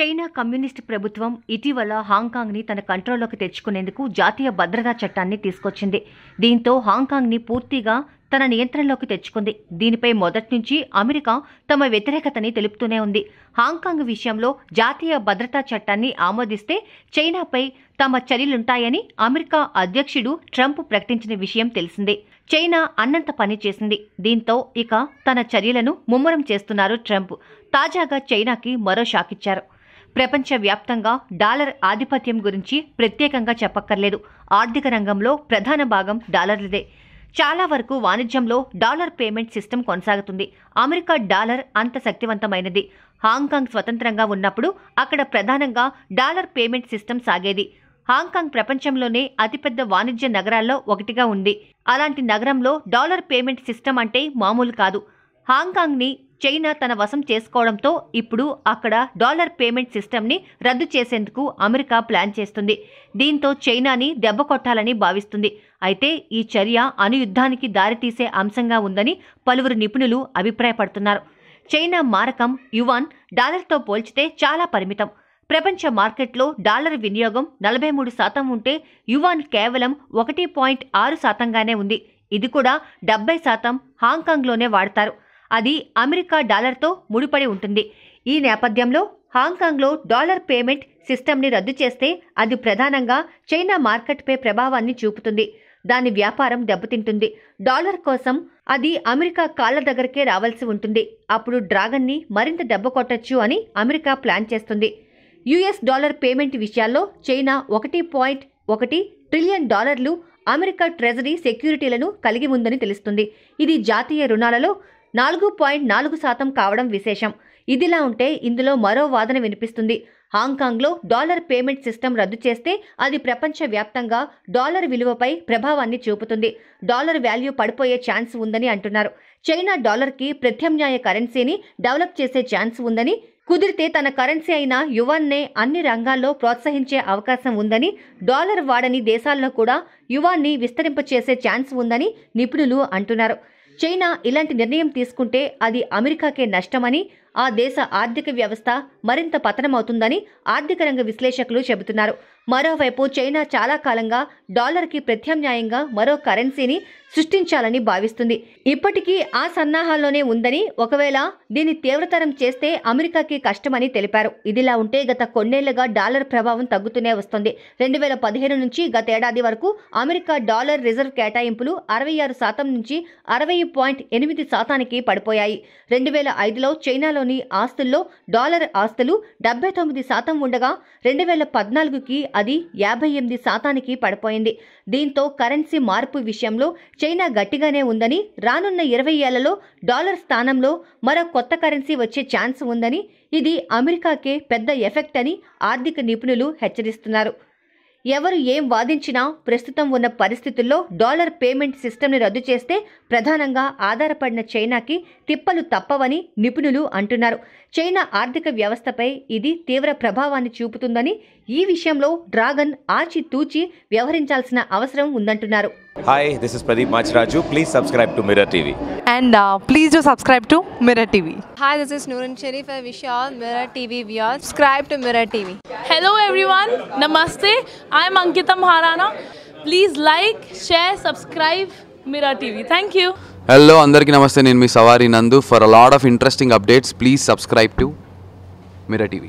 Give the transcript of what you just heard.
China communist ప్రభుత్వం ఇటీవల హాంకాంగ్ని తన కంట్రోల్లోకి తెచ్చుకునేందుకు జాతీయ భద్రతా చట్టాన్ని తీసుకొచ్చింది దీంతో హాంకాంగ్ని పూర్తిగా తన నియంత్రణలోకి తెచ్చుకుంది దీనిపై మొదటి నుంచి అమెరికా తమ వ్యతిరేకతని తెలుపుతూనే ఉంది హాంకాంగ్ విషయంలో జాతీయ భద్రతా చట్టాన్ని ఆమోదిస్తే చైనాపై తమ చర్యలుంటాయని అమెరికా అధ్యక్షుడు ట్రంప్ ప్రకటించిన విషయం తెలిసిందే చైనా అన్నంత పని చేసింది దీంతో ఇక తన చర్యలను ముమ్మరం చేస్తున్నారు ట్రంప్ తాజాగా చైనాకి మరో షాకిచ్చారు ప్రపంచవ్యాప్తంగా డాలర్ ఆధిపత్యం గురించి ప్రత్యేకంగా చెప్పక్కర్లేదు ఆర్థిక రంగంలో ప్రధాన భాగం డాలర్లదే చాలా వరకు వాణిజ్యంలో డాలర్ పేమెంట్ సిస్టమ్ కొనసాగుతుంది అమెరికా డాలర్ అంత శక్తివంతమైనది హాంకాంగ్ స్వతంత్రంగా ఉన్నప్పుడు అక్కడ ప్రధానంగా డాలర్ పేమెంట్ సిస్టమ్ సాగేది హాంకాంగ్ ప్రపంచంలోనే అతిపెద్ద వాణిజ్య నగరాల్లో ఒకటిగా ఉంది అలాంటి నగరంలో డాలర్ పేమెంట్ సిస్టమ్ అంటే మామూలు కాదు హాంకాంగ్ని చైనా తన వశం చేసుకోవడంతో ఇప్పుడు అక్కడ డాలర్ పేమెంట్ సిస్టమ్ని రద్దు చేసేందుకు అమెరికా ప్లాన్ చేస్తుంది దీంతో చైనాని దెబ్బ కొట్టాలని భావిస్తుంది అయితే ఈ చర్య అనుయుద్ధానికి దారితీసే అంశంగా ఉందని పలువురు నిపుణులు అభిప్రాయపడుతున్నారు చైనా మారకం యువాన్ డాలర్తో పోల్చితే చాలా పరిమితం ప్రపంచ మార్కెట్లో డాలర్ వినియోగం నలభై మూడు శాతం ఉంటే యువాన్ కేవలం ఒకటి పాయింట్ ఆరు శాతంగానే ఉంది ఇది కూడా డెబ్బై శాతం హాంకాంగ్లోనే వాడతారు అది అమెరికా డాలర్తో ముడిపడి ఉంటుంది ఈ నేపథ్యంలో హాంకాంగ్లో డాలర్ పేమెంట్ సిస్టమ్ని రద్దు చేస్తే అది ప్రధానంగా చైనా మార్కెట్పై ప్రభావాన్ని చూపుతుంది దాని వ్యాపారం దెబ్బతింటుంది డాలర్ కోసం అది అమెరికా కాళ్ళ దగ్గరకే రావాల్సి ఉంటుంది అప్పుడు డ్రాగన్ని మరింత దెబ్బ కొట్టచ్చు అని అమెరికా ప్లాన్ చేస్తుంది యుఎస్ డాలర్ పేమెంట్ విషయాల్లో చైనా ఒకటి పాయింట్ ఒకటి ట్రిలియన్ డాలర్లు అమెరికా ట్రెజరీ సెక్యూరిటీలను కలిగి ఉందని తెలుస్తుంది ఇది జాతీయ రుణాలలో నాలుగు పాయింట్ నాలుగు శాతం కావడం విశేషం ఇదిలా ఉంటే ఇందులో మరో వాదన వినిపిస్తుంది హాంకాంగ్లో డాలర్ పేమెంట్ సిస్టమ్ రద్దు చేస్తే అది ప్రపంచవ్యాప్తంగా డాలర్ విలువపై ప్రభావాన్ని చూపుతుంది డాలర్ వాల్యూ పడిపోయే ఛాన్స్ ఉందని అంటున్నారు చైనా డాలర్కి ప్రత్యామ్నాయ కరెన్సీని డెవలప్ చేసే ఛాన్స్ ఉందని కుదిరితే తన కరెన్సీ అయిన యువాన్నే అన్ని రంగాల్లో ప్రోత్సహించే అవకాశం ఉందని డాలర్ వాడని దేశాల్లో కూడా యువాన్ని విస్తరింపచేసే ఛాన్స్ ఉందని నిపుణులు అంటున్నారు చైనా ఇలాంటి నిర్ణయం తీసుకుంటే అది అమెరికాకే నష్టమని ఆ దేశ ఆర్థిక వ్యవస్థ మరింత పతనమవుతుందని ఆర్థిక రంగ విశ్లేషకులు చెబుతున్నారు మరోవైపు చైనా చాలా కాలంగా డాలర్కి ప్రత్యామ్నాయంగా మరో కరెన్సీని సృష్టించాలని భావిస్తుంది ఇప్పటికీ ఆ సన్నాహాల్లోనే ఉందని ఒకవేళ దీన్ని తీవ్రతరం చేస్తే అమెరికాకి కష్టమని తెలిపారు ఇదిలా ఉంటే గత కొన్నేళ్లుగా డాలర్ ప్రభావం తగ్గుతూనే వస్తుంది రెండు వేల పదిహేను నుంచి గతేడాది వరకు అమెరికా డాలర్ రిజర్వ్ కేటాయింపులు అరవై ఆరు శాతం నుంచి అరవై పాయింట్ ఎనిమిది శాతానికి పడిపోయాయి రెండు వేల ఐదులో చైనాలో అమెరికాలోని ఆస్తుల్లో డాలర్ ఆస్తులు డెబ్బై తొమ్మిది శాతం ఉండగా రెండు వేల పద్నాలుగుకి అది యాభై ఎనిమిది శాతానికి పడిపోయింది దీంతో కరెన్సీ మార్పు విషయంలో చైనా గట్టిగానే ఉందని రానున్న ఇరవై ఏళ్లలో డాలర్ స్థానంలో మరో కొత్త కరెన్సీ వచ్చే ఛాన్స్ ఉందని ఇది అమెరికాకే పెద్ద ఎఫెక్ట్ అని ఆర్థిక నిపుణులు హెచ్చరిస్తున్నారు ఎవరు ఏం వాదించినా ప్రస్తుతం ఉన్న పరిస్థితుల్లో డాలర్ పేమెంట్ సిస్టమ్ని రద్దు చేస్తే ప్రధానంగా ఆధారపడిన చైనాకి తిప్పలు తప్పవని నిపుణులు అంటున్నారు చైనా ఆర్థిక వ్యవస్థపై ఇది తీవ్ర ప్రభావాన్ని చూపుతుందని ఈ విషయంలో డ్రాగన్ ఆచితూచి వ్యవహరించాల్సిన అవసరం ఉందంటున్నారు hi this is Pradeep Machiraju please subscribe to Mirror TV and please do subscribe to Mirror TV hi this is Nooran Sharif I wish all Mirror TV viewers subscribe to Mirror TV Hello everyone, Namaste. I'm Ankita Maharana. Please like, share, subscribe Mira TV. Thank you. Hello అందరికీ నమస్తే నేను మీ Savari Nandu for a lot of interesting updates please subscribe to Mira TV